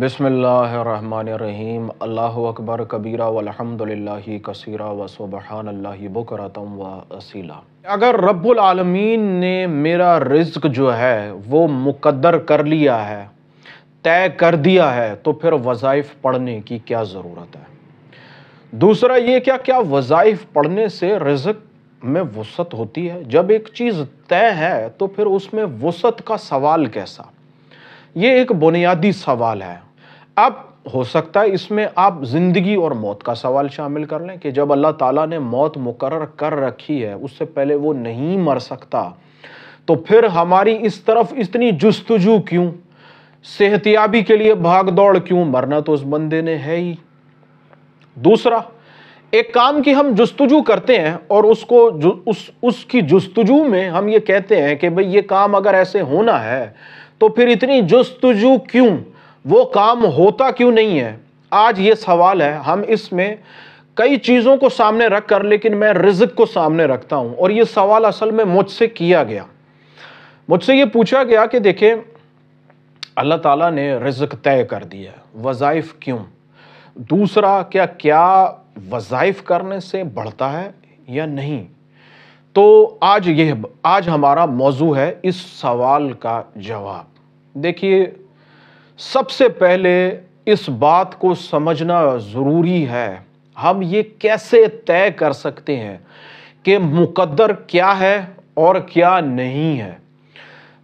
बसमीम अल्लाह अकबर कबीरा वलहमदिल्ला कसीरा व सुबहान अल्लाह बकरतम व असीला अगर रब्बुल आलमीन ने मेरा रिज्क जो है वो मुकद्दर कर लिया है तय कर दिया है तो फिर वज़ाइफ पढ़ने की क्या ज़रूरत है दूसरा ये क्या क्या वज़ाइफ पढ़ने से रिज्क में वसत होती है जब एक चीज़ तय है तो फिर उसमें वसत का सवाल कैसा ये एक बुनियादी सवाल है अब हो सकता है इसमें आप ज़िंदगी और मौत का सवाल शामिल कर लें कि जब अल्लाह ताला ने मौत मुकर कर रखी है उससे पहले वो नहीं मर सकता तो फिर हमारी इस तरफ इतनी जस्तजू क्यों सेहतियाबी के लिए भाग दौड़ क्यों मरना तो उस बंदे ने है ही दूसरा एक काम की हम जस्तजू करते हैं और उसको उस उसकी जस्तजू में हम ये कहते हैं कि भाई ये काम अगर ऐसे होना है तो फिर इतनी जस्तजू क्यों वो काम होता क्यों नहीं है आज ये सवाल है हम इसमें कई चीज़ों को सामने रख कर लेकिन मैं रिजक को सामने रखता हूँ और ये सवाल असल में मुझसे किया गया मुझसे ये पूछा गया कि देखे अल्लाह ताला ने रिजक तय कर दिया वज़ाइफ क्यों दूसरा क्या क्या वज़ाइफ करने से बढ़ता है या नहीं तो आज यह आज हमारा मौजू है इस सवाल का जवाब देखिए सबसे पहले इस बात को समझना ज़रूरी है हम ये कैसे तय कर सकते हैं कि मुकद्दर क्या है और क्या नहीं है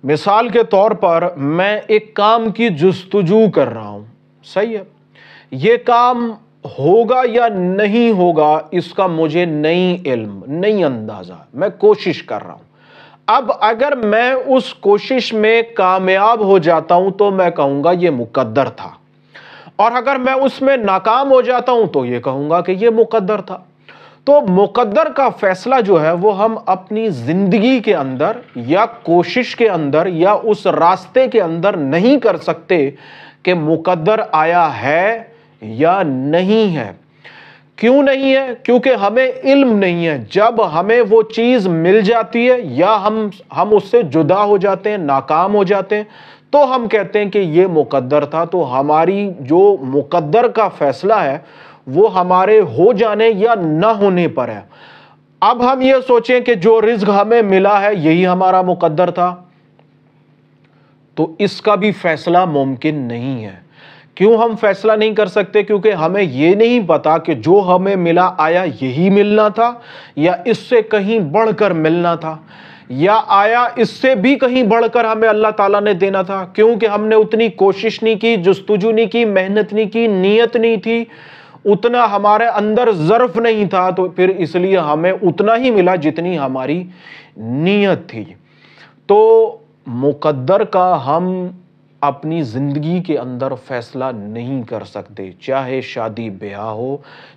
मिसाल के तौर पर मैं एक काम की जस्तजू कर रहा हूं सही है ये काम होगा या नहीं होगा इसका मुझे नहीं इल्म नहीं अंदाज़ा मैं कोशिश कर रहा हूँ अब अगर मैं उस कोशिश में कामयाब हो जाता हूं तो मैं कहूंगा यह मुकद्दर था और अगर मैं उसमें नाकाम हो जाता हूं तो यह कहूंगा कि यह मुकद्दर था तो मुकद्दर का फैसला जो है वो हम अपनी जिंदगी के अंदर या कोशिश के अंदर या उस रास्ते के अंदर नहीं कर सकते कि मुकद्दर आया है या नहीं है क्यों नहीं है क्योंकि हमें इल्म नहीं है जब हमें वो चीज़ मिल जाती है या हम हम उससे जुदा हो जाते हैं नाकाम हो जाते हैं तो हम कहते हैं कि ये मुकद्दर था तो हमारी जो मुकद्दर का फैसला है वो हमारे हो जाने या ना होने पर है अब हम ये सोचें कि जो रिज्क हमें मिला है यही हमारा मुकद्दर था तो इसका भी फैसला मुमकिन नहीं है क्यों हम फैसला नहीं कर सकते क्योंकि हमें ये नहीं पता कि जो हमें मिला आया यही मिलना था या इससे कहीं बढ़कर मिलना था या आया इससे भी कहीं बढ़कर हमें अल्लाह ताला ने देना था क्योंकि हमने उतनी कोशिश नहीं की जस्तुजू नहीं की मेहनत नहीं की नीयत नहीं थी उतना हमारे अंदर ज़र्फ नहीं था तो फिर इसलिए हमें उतना ही मिला जितनी हमारी नीयत थी तो मुकद्दर का हम अपनी ज़िंदगी के अंदर फैसला नहीं कर सकते चाहे शादी ब्याह हो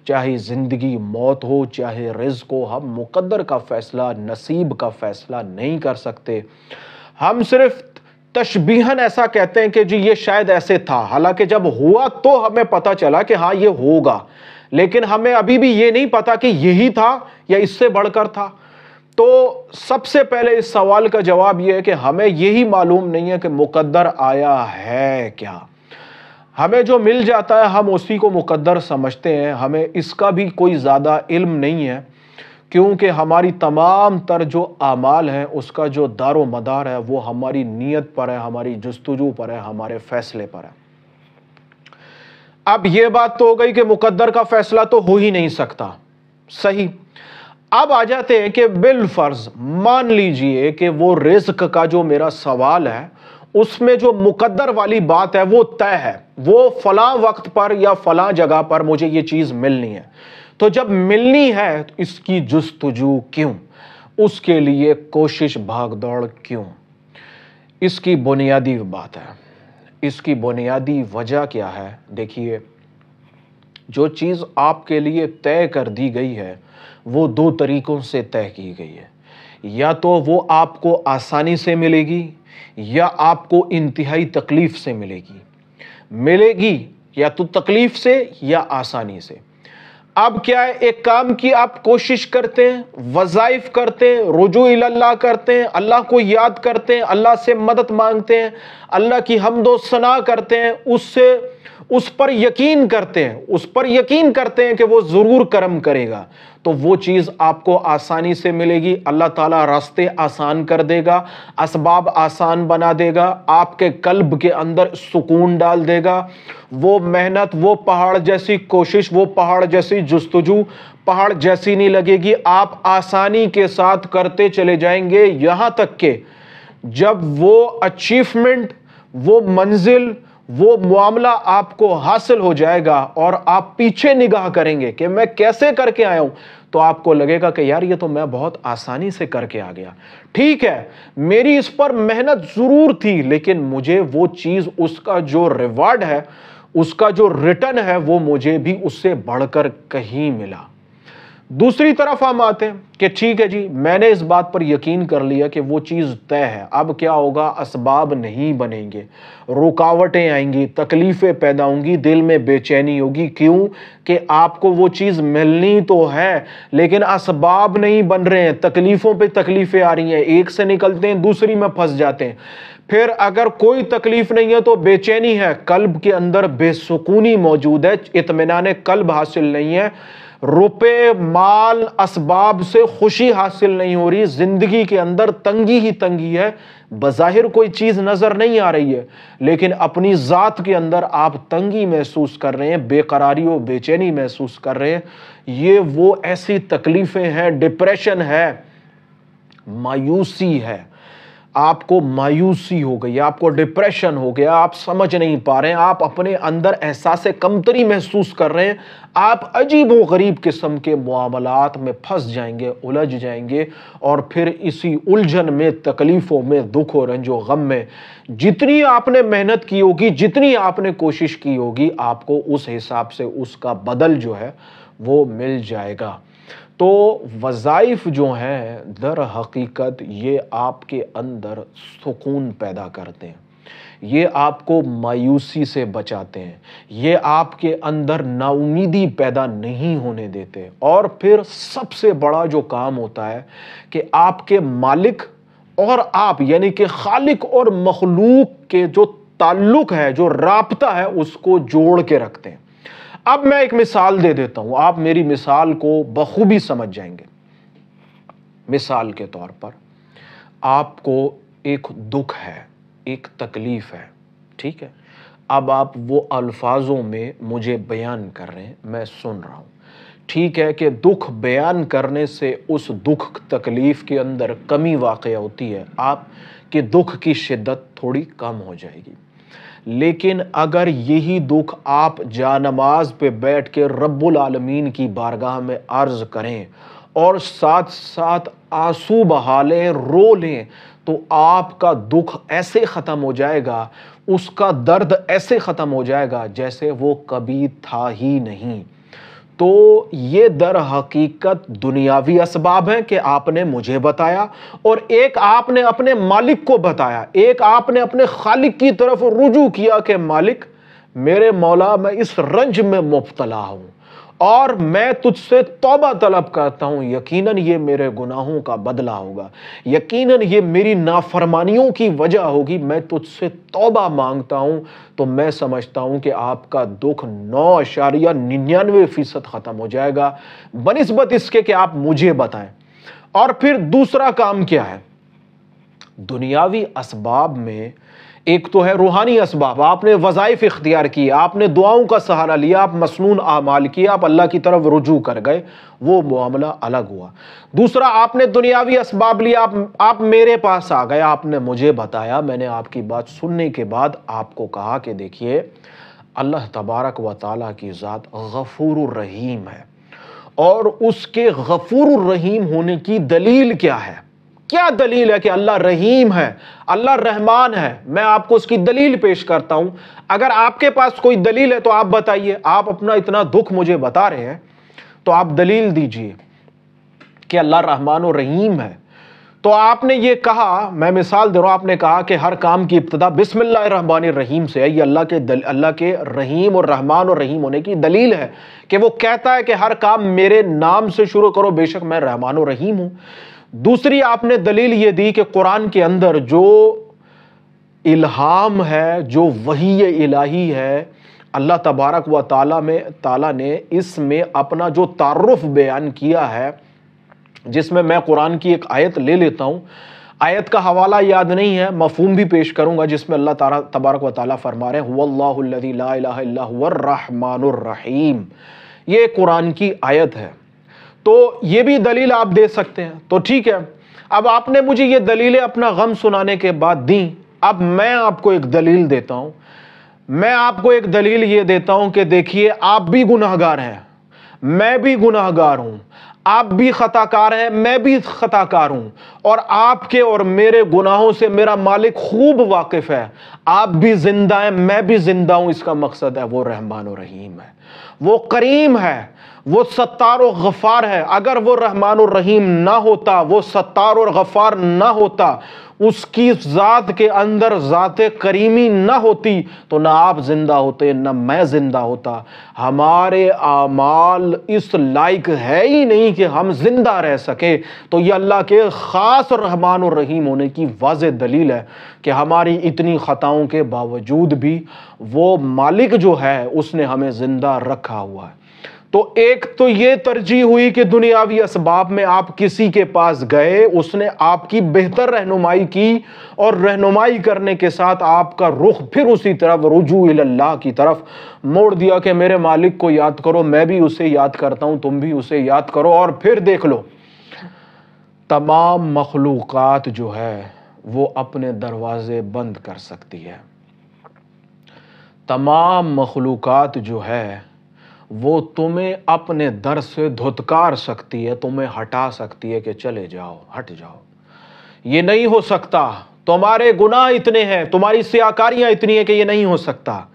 चाहे ज़िंदगी मौत हो चाहे रिज हो हम मुकद्दर का फ़ैसला नसीब का फ़ैसला नहीं कर सकते हम सिर्फ तशबीहन ऐसा कहते हैं कि जी ये शायद ऐसे था हालांकि जब हुआ तो हमें पता चला कि हाँ ये होगा लेकिन हमें अभी भी ये नहीं पता कि यही था या इससे बढ़कर था तो सबसे पहले इस सवाल का जवाब यह है कि हमें यही मालूम नहीं है कि मुकद्दर आया है क्या हमें जो मिल जाता है हम उसी को मुकद्दर समझते हैं हमें इसका भी कोई ज़्यादा इल्म नहीं है क्योंकि हमारी तमाम तर जो आमाल हैं उसका जो दारो मदार है वो हमारी नीयत पर है हमारी जस्तजू पर है हमारे फैसले पर है अब यह बात तो हो गई कि मुकद्दर का फैसला तो हो ही नहीं सकता सही अब आ जाते हैं कि बिलफर्ज मान लीजिए कि वो रिस्क का जो मेरा सवाल है उसमें जो मुकद्दर वाली बात है वो तय है वो फला वक्त पर या फला जगह पर मुझे ये चीज मिलनी है तो जब मिलनी है तो इसकी जस्तजू क्यों उसके लिए कोशिश भाग दौड़ क्यों इसकी बुनियादी बात है इसकी बुनियादी वजह क्या है देखिए जो चीज़ आपके लिए तय कर दी गई है वो दो तरीक़ों से तय की गई है या तो वो आपको आसानी से मिलेगी या आपको इंतहाई तकलीफ़ से मिलेगी मिलेगी या तो तकलीफ़ से या आसानी से अब क्या है एक काम की आप कोशिश करते हैं वज़ाइफ करते हैं रुजू अल्लाह करते हैं अल्लाह को याद करते हैं अल्लाह से मदद मांगते हैं अल्लाह की हमदो सना करते हैं उससे उस पर यकीन करते हैं उस पर यकीन करते हैं कि वो ज़रूर कर्म करेगा तो वो चीज़ आपको आसानी से मिलेगी अल्लाह ताला रास्ते आसान कर देगा इसबाब आसान बना देगा आपके कल्ब के अंदर सुकून डाल देगा वो मेहनत वो पहाड़ जैसी कोशिश वो पहाड़ जैसी जस्तजू पहाड़ जैसी नहीं लगेगी आप आसानी के साथ करते चले जाएंगे यहां तक के जब वो अचीवमेंट वो मंजिल वो मामला आपको हासिल हो जाएगा और आप पीछे निगाह करेंगे कि मैं कैसे करके आया हूं तो आपको लगेगा कि यार ये तो मैं बहुत आसानी से करके आ गया ठीक है मेरी इस पर मेहनत जरूर थी लेकिन मुझे वो चीज उसका जो रिवार्ड है उसका जो रिटर्न है वो मुझे भी उससे बढ़कर कहीं मिला दूसरी तरफ हम आते हैं कि ठीक है जी मैंने इस बात पर यकीन कर लिया कि वो चीज़ तय है अब क्या होगा इसबाब नहीं बनेंगे रुकावटें आएंगी तकलीफ़ें पैदा होंगी दिल में बेचैनी होगी क्यों कि आपको वो चीज़ मिलनी तो है लेकिन इसबाब नहीं बन रहे हैं तकलीफ़ों पे तकलीफ़ें आ रही हैं एक से निकलते हैं दूसरी में फंस जाते हैं फिर अगर कोई तकलीफ नहीं है तो बेचैनी है कल्ब के अंदर बेसुकूनी मौजूद है इतमान कल्ब हासिल नहीं है रुपए माल असबाब से खुशी हासिल नहीं हो रही जिंदगी के अंदर तंगी ही तंगी है बज़ाहिर कोई चीज़ नज़र नहीं आ रही है लेकिन अपनी ज़ात के अंदर आप तंगी महसूस कर रहे हैं बेकरारी और बेचैनी महसूस कर रहे हैं ये वो ऐसी तकलीफ़ें हैं डिप्रेशन है मायूसी है आपको मायूसी हो गई आपको डिप्रेशन हो गया आप समझ नहीं पा रहे हैं आप अपने अंदर एहसास कमतरी महसूस कर रहे हैं आप अजीब व गरीब किस्म के मामलात में फंस जाएंगे उलझ जाएंगे और फिर इसी उलझन में तकलीफ़ों में दुख और रंजो गम में जितनी आपने मेहनत की होगी जितनी आपने कोशिश की होगी आपको उस हिसाब से उसका बदल जो है वो मिल जाएगा तो वज़ाइफ जो हैं दर हकीकत ये आपके अंदर सुकून पैदा करते हैं ये आपको मायूसी से बचाते हैं ये आपके अंदर नाउमीदी पैदा नहीं होने देते और फिर सबसे बड़ा जो काम होता है कि आपके मालिक और आप यानी कि खालिक और मखलूक के जो ताल्लुक है जो रबता है उसको जोड़ के रखते हैं अब मैं एक मिसाल दे देता हूं आप मेरी मिसाल को बखूबी समझ जाएंगे मिसाल के तौर पर आपको एक दुख है एक तकलीफ है ठीक है अब आप वो अल्फाजों में मुझे बयान कर रहे हैं मैं सुन रहा हूं ठीक है कि दुख बयान करने से उस दुख तकलीफ़ के अंदर कमी वाक़ होती है आप कि दुख की शिद्दत थोड़ी कम हो जाएगी लेकिन अगर यही दुख आप जानमाज पे बैठ के रब्बुल आलमीन की बारगाह में अर्ज करें और साथ साथ आंसू बहा लें रो लें तो आपका दुख ऐसे ख़त्म हो जाएगा उसका दर्द ऐसे ख़त्म हो जाएगा जैसे वो कभी था ही नहीं तो ये दर हकीकत दुनियावी इसबाब हैं कि आपने मुझे बताया और एक आपने अपने मालिक को बताया एक आपने अपने खालिक की तरफ रुजू किया कि मालिक मेरे मौला मैं इस रंज में मुबतला हूँ और मैं तुझसे तोबा तलब करता हूँ यकीनन ये मेरे गुनाहों का बदला होगा यकीनन ये मेरी नाफरमानियों की वजह होगी मैं तुझसे तोबा मांगता हूँ तो मैं समझता हूँ कि आपका दुख नौ अशारिया निन्यानवे फीसद ख़त्म हो जाएगा बनस्बत इसके कि आप मुझे बताएं और फिर दूसरा काम क्या है दुनियावी इसबाब में एक तो है रूहानी इसबाब आपने वज़ाइफ इख्तियार किए आपने दुआओं का सहारा लिया आप मसनून आमाल किए आप अल्लाह की तरफ रुजू कर गए वो मामला अलग हुआ दूसरा आपने दुनियावी इसबाब लिया आप आप मेरे पास आ गए आपने मुझे बताया मैंने आपकी बात सुनने के बाद आपको कहा कि देखिए अल्लाह तबारक व ताली की ज़ात गफूर रहीम है और उसके गफूर रहीम होने की दलील क्या है क्या दलील है कि अल्लाह रहीम है अल्लाह रहमान है मैं आपको उसकी दलील पेश करता हूं अगर आपके पास कोई दलील है तो आप बताइए आप अपना इतना दुख मुझे बता रहे हैं तो आप दलील दीजिए कि अल्लाह रहमान और रहीम है तो आपने ये कहा मैं मिसाल दे रहा हूं आपने कहा कि हर काम की इब्तदा रहमान रहीम से है ये अल्लाह के अल्लाह के रहीम और रहमान और रहीम होने की दलील है कि वो कहता है कि हर काम मेरे नाम से शुरू करो बेशक मैं रहमान और रहीम हूँ दूसरी आपने दलील ये दी कि कुरान के अंदर जो इल्हाम है जो वही इलाही है अल्लाह तबारक व ताला में ताला ने इसमें अपना जो तारफ़ बयान किया है जिसमें मैं कुरान की एक आयत ले लेता हूँ आयत का हवाला याद नहीं है मफहम भी पेश करूँगा जिसमें अल्लाह तारा तबारक व ताला फरमा रहे हैं रहीम ये कुरान की आयत है तो ये भी दलील आप दे सकते हैं तो ठीक है अब आपने मुझे ये दलीलें अपना गम सुनाने के बाद दी अब मैं आपको एक दलील देता हूं मैं आपको एक दलील ये देता हूं कि देखिए आप भी गुनाहगार हैं मैं भी गुनाहगार हूं आप भी खताकार हैं मैं भी खताकार हूं और आपके और मेरे गुनाहों से मेरा मालिक खूब वाकिफ़ है आप भी ज़िंदा हैं मैं भी ज़िंदा हूं इसका मकसद है वो रहमान और रहीम है वो करीम है वो सत्तार और गफ़ार है अगर वो रहमान और रहीम ना होता वो सत्तार और गफ़ार ना होता उसकी ज़ात के अंदर ज़ात करीमी ना होती तो ना आप ज़िंदा होते ना मैं ज़िंदा होता हमारे आमाल इस लायक है ही नहीं कि हम ज़िंदा रह सकें तो ये अल्लाह के ख़ास रहमान और रहीम होने की वाज दलील है कि हमारी इतनी ख़ताओं के बावजूद भी वो मालिक जो है उसने हमें ज़िंदा रखा हुआ है तो एक तो ये तरजीह हुई कि दुनियावी इसबाब में आप किसी के पास गए उसने आपकी बेहतर रहनुमाई की और रहनुमाई करने के साथ आपका रुख फिर उसी तरफ रुजू अल्लाह की तरफ मोड़ दिया कि मेरे मालिक को याद करो मैं भी उसे याद करता हूं तुम भी उसे याद करो और फिर देख लो तमाम मखलूक़ात जो है वो अपने दरवाज़े बंद कर सकती है तमाम मखलूक़ात जो है वो तुम्हें अपने दर से धुतकार सकती है तुम्हें हटा सकती है कि चले जाओ हट जाओ ये नहीं हो सकता तुम्हारे गुनाह इतने हैं तुम्हारी सियाकारियां इतनी है कि ये नहीं हो सकता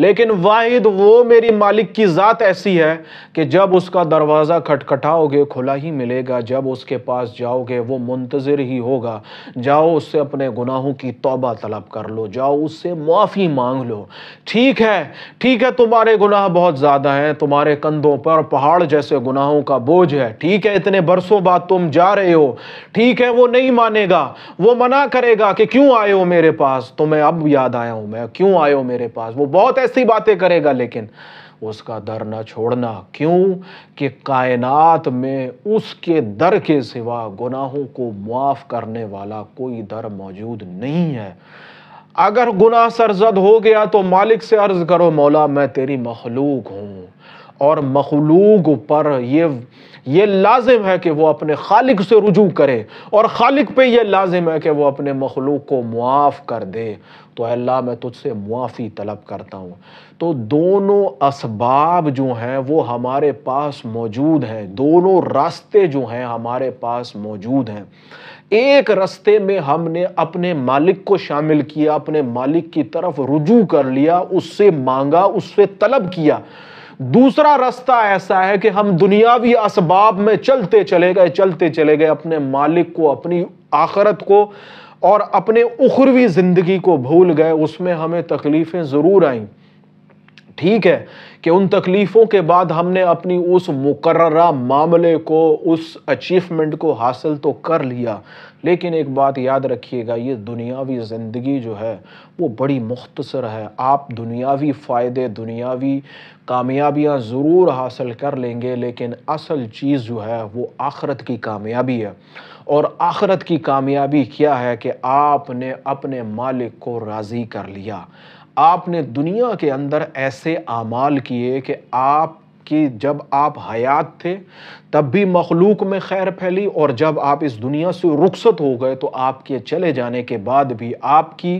लेकिन वाहिद वो मेरी मालिक की ज़ात ऐसी है कि जब उसका दरवाज़ा खटखटाओगे खुला ही मिलेगा जब उसके पास जाओगे वो मुंतज़र ही होगा जाओ उससे अपने गुनाहों की तोबा तलब कर लो जाओ उससे मुआफी मांग लो ठीक है ठीक है तुम्हारे गुनाह बहुत ज़्यादा हैं तुम्हारे कंधों पर पहाड़ जैसे गुनाहों का बोझ है ठीक है इतने बरसों बाद तुम जा रहे हो ठीक है वो नहीं मानेगा वो मना करेगा कि क्यों आए हो मेरे पास तुम्हें अब याद आया हूँ मैं क्यों आए हो मेरे पास वो बहुत ऐसी बातें करेगा लेकिन उसका दर न छोड़ना क्यों कि कायनात में उसके दर के सिवा गुनाहों को माफ करने वाला कोई दर मौजूद नहीं है अगर गुनाह सरजद हो गया तो मालिक से अर्ज़ करो मौला मैं तेरी मखलूक हूं और मखलूक पर ये ये लाजिम है कि वो अपने खालिक से रुजू करे और खालिक पे ये लाजिम है कि वो अपने मखलूक को मुआफ़ कर दे तो अल्लाह मैं तुझसे मुआफ़ी तलब करता हूँ तो दोनों इसबाब जो हैं वो हमारे पास मौजूद हैं दोनों रास्ते जो हैं हमारे पास मौजूद हैं एक रास्ते में हमने अपने मालिक को शामिल किया अपने मालिक की तरफ रुजू कर लिया उससे मांगा उससे तलब किया दूसरा रास्ता ऐसा है कि हम दुनियावी असबाब में चलते चले गए चलते चले गए अपने मालिक को अपनी आखरत को और अपने उखरवी ज़िंदगी को भूल गए उसमें हमें तकलीफ़ें ज़रूर आईं ठीक है कि उन तकलीफ़ों के बाद हमने अपनी उस मुकर मामले को उस अचीवमेंट को हासिल तो कर लिया लेकिन एक बात याद रखिएगा ये दुनियावी ज़िंदगी जो है वो बड़ी मुख्तसर है आप दुनियावी फ़ायदे दुनियावी कामयाबियाँ ज़रूर हासिल कर लेंगे लेकिन असल चीज़ जो है वो आखरत की कामयाबी है और आखरत की कामयाबी क्या है कि आपने अपने मालिक को राज़ी कर लिया आपने दुनिया के अंदर ऐसे आमाल किए कि आप कि जब आप हयात थे तब भी मखलूक में खैर फैली और जब आप इस दुनिया से रुखसत हो गए तो आपके चले जाने के बाद भी आपकी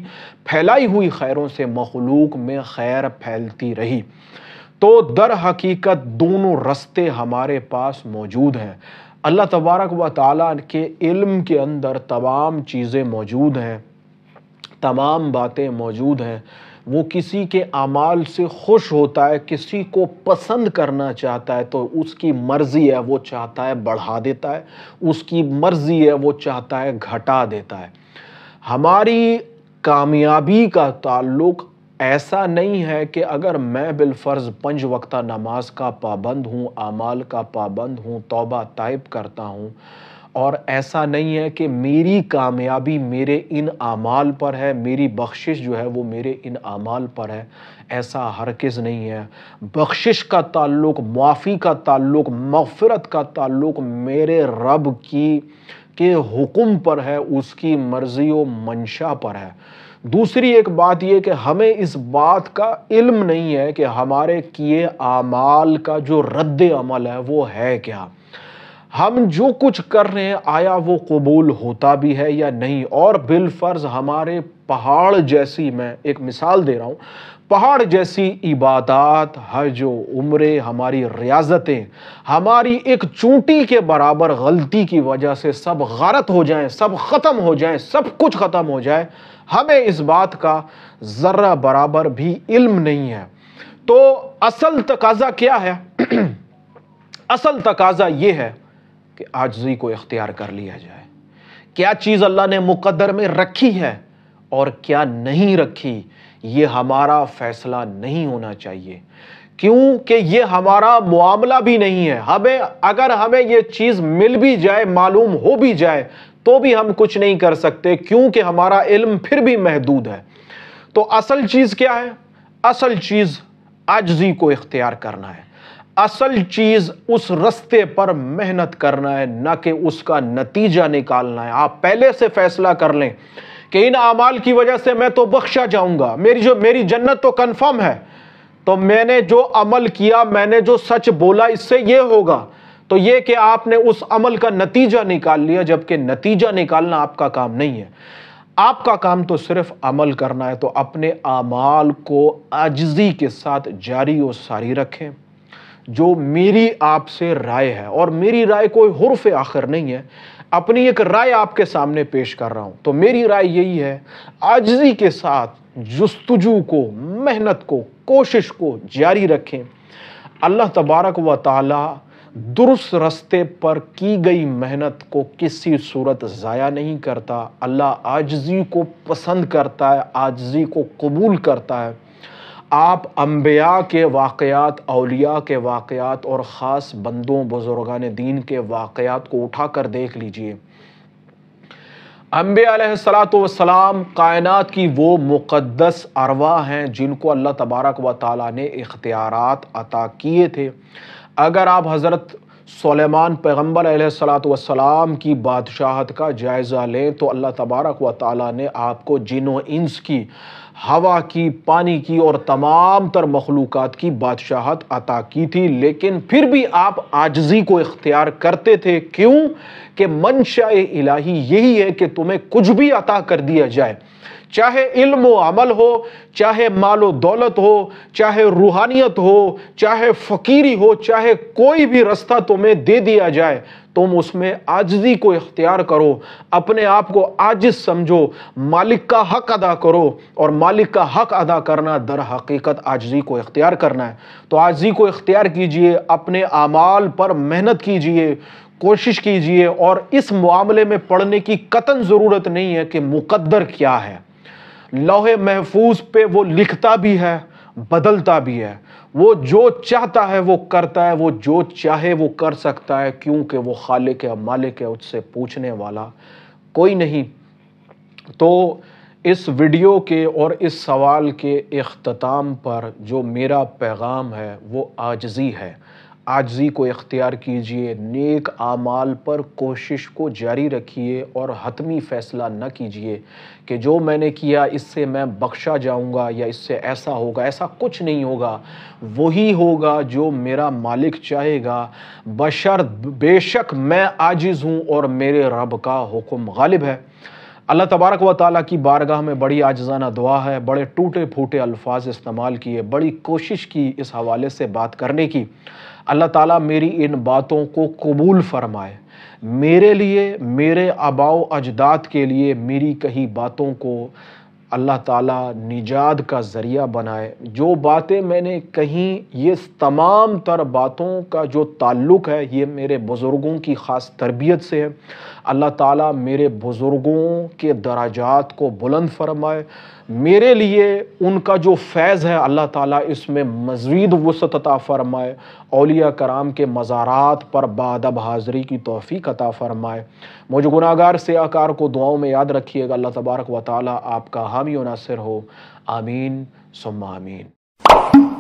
फैलाई हुई खैरों से मखलूक में खैर फैलती रही तो दर हकीकत दोनों रस्ते हमारे पास मौजूद हैं अल्लाह तबारक व ताला के इल्म के अंदर तमाम चीज़ें मौजूद हैं तमाम बातें मौजूद हैं वो किसी के अमाल से खुश होता है किसी को पसंद करना चाहता है तो उसकी मर्ज़ी है वो चाहता है बढ़ा देता है उसकी मर्ज़ी है वो चाहता है घटा देता है हमारी कामयाबी का ताल्लुक ऐसा नहीं है कि अगर मैं बिलफ़र्ज़ पंज वक्ता नमाज का पाबंद हूँ अमाल का पाबंद हूँ तोबा तयब करता हूँ और ऐसा नहीं है कि मेरी कामयाबी मेरे इन आमाल पर है मेरी बख्शिश जो है वो मेरे इन आमाल पर है ऐसा हरगिज़ नहीं है बख्शिश का ताल्लुक माफ़ी का ताल्लुक मफ़रत का ताल्लुक मेरे रब की के हुक्म पर है उसकी मर्ज़ी व मंशा पर है दूसरी एक बात यह कि हमें इस बात का इल्म नहीं है कि हमारे किए आमाल का जो रद्द अमल है वो है क्या हम जो कुछ कर रहे हैं आया वो कबूल होता भी है या नहीं और बिलफर्ज हमारे पहाड़ जैसी मैं एक मिसाल दे रहा हूँ पहाड़ जैसी इबादत हर जो उम्र हमारी रियाजतें हमारी एक चूंटी के बराबर गलती की वजह से सब गारत हो जाए सब ख़त्म हो जाए सब कुछ ख़त्म हो जाए हमें इस बात का ज़र्रा बराबर भी इल्म नहीं है तो असल तकाजा क्या है असल तकाजा ये है कि आजजी को इख्तियार कर लिया जाए क्या चीज़ अल्लाह ने मुकद्दर में रखी है और क्या नहीं रखी ये हमारा फैसला नहीं होना चाहिए क्योंकि ये हमारा मामला भी नहीं है हमें अगर हमें ये चीज़ मिल भी जाए मालूम हो भी जाए तो भी हम कुछ नहीं कर सकते क्योंकि हमारा इल्म फिर भी महदूद है तो असल चीज़ क्या है असल चीज़ आजजी को इख्तियार करना है असल चीज उस रस्ते पर मेहनत करना है ना कि उसका नतीजा निकालना है आप पहले से फैसला कर लें कि इन अमाल की वजह से मैं तो बख्शा जाऊंगा मेरी जो मेरी जन्नत तो कन्फर्म है तो मैंने जो अमल किया मैंने जो सच बोला इससे ये होगा तो ये कि आपने उस अमल का नतीजा निकाल लिया जबकि नतीजा निकालना आपका काम नहीं है आपका काम तो सिर्फ अमल करना है तो अपने अमाल को आजजी के साथ जारी और सारी रखें जो मेरी आपसे राय है और मेरी राय कोई हरफ आखिर नहीं है अपनी एक राय आपके सामने पेश कर रहा हूं तो मेरी राय यही है आजजी के साथ जस्तजू को मेहनत को कोशिश को जारी रखें अल्लाह तबारक व ताला दुरुस्त रस्ते पर की गई मेहनत को किसी सूरत ज़ाया नहीं करता अल्लाह आजजी को पसंद करता है आजजी को कबूल करता है आप अम्बिया के वाकयात अलिया के वाकयात और ख़ास बंदों बुज़ुर्गान दीन के वाकयात को उठा कर देख लीजिए अम्बेसलाम कायनत की वो मुक़दस अरवा हैं जिनको अल्लाह तबारक व ताल ने इख्तियार अता किए थे अगर आप हज़रत सलेमान पैगम्बर सलाम की बादशाहत का जायज़ा लें तो अल्लाह तबारक व ताल ने आपको जिन इंस की हवा की पानी की और तमाम तर मखलूक़ की बादशाहत अता की थी लेकिन फिर भी आप आजजी को इख्तियार करते थे क्यों कि मनशा इलाही यही है कि तुम्हें कुछ भी अता कर दिया जाए चाहे इल्म व अमल हो चाहे माल व दौलत हो चाहे रूहानियत हो चाहे फ़कीरी हो चाहे कोई भी रास्ता तुम्हें दे दिया जाए तुम उसमें आजजी को इख्तियार करो अपने आप को आजिज समझो मालिक का हक अदा करो और मालिक का हक अदा करना दर हकीकत आजजी को इख्तियार करना है तो आजजी को इख्तियार कीजिए अपने अमाल पर मेहनत कीजिए कोशिश कीजिए और इस मामले में पढ़ने की कतन ज़रूरत नहीं है कि मुकद्दर क्या है लोहे महफूज पे वो लिखता भी है बदलता भी है वो जो चाहता है वो करता है वो जो चाहे वो कर सकता है क्योंकि वो खालिक है मालिक है उससे पूछने वाला कोई नहीं तो इस वीडियो के और इस सवाल के अख्ताम पर जो मेरा पैगाम है वो आजजी है आजजी को इख्तियार कीजिए नेक आमाल पर कोशिश को जारी रखिए और हतमी फ़ैसला न कीजिए कि जो मैंने किया इससे मैं बख्शा जाऊंगा या इससे ऐसा होगा ऐसा कुछ नहीं होगा वही होगा जो मेरा मालिक चाहेगा बशर बेशक मैं आजिज़ हूँ और मेरे रब का हुक्म गालिब है अल्लाह तबारक व ताली की बारगाह में बड़ी आजजाना दुआ है बड़े टूटे फूटे अल्फाज इस्तेमाल किए बड़ी कोशिश की इस हवाले से बात करने की अल्लाह ताला मेरी इन बातों को कबूल फरमाए मेरे लिए मेरे आबाओ अजदाद के लिए मेरी कही बातों को अल्लाह ताला निजात का ज़रिया बनाए जो बातें मैंने कहीं ये तमाम तर बातों का जो ताल्लुक़ है ये मेरे बुज़ुर्गों की ख़ास तरबियत से है अल्लाह ताला मेरे बुज़ुर्गों के दराजात को बुलंद फरमाए मेरे लिए उनका जो फैज़ है अल्लाह ताला इसमें मज़ीद वसत अता फ़रमाए अलिया कराम के मज़ारात पर बादब हाज़री की तोफ़ी अता फ़रमाए मुझे गुनागार सियाकार को दुआओं में याद रखिएगा अल्लाह तबारक व ताली आपका हामी नासिर हो आमीन सुम आमीन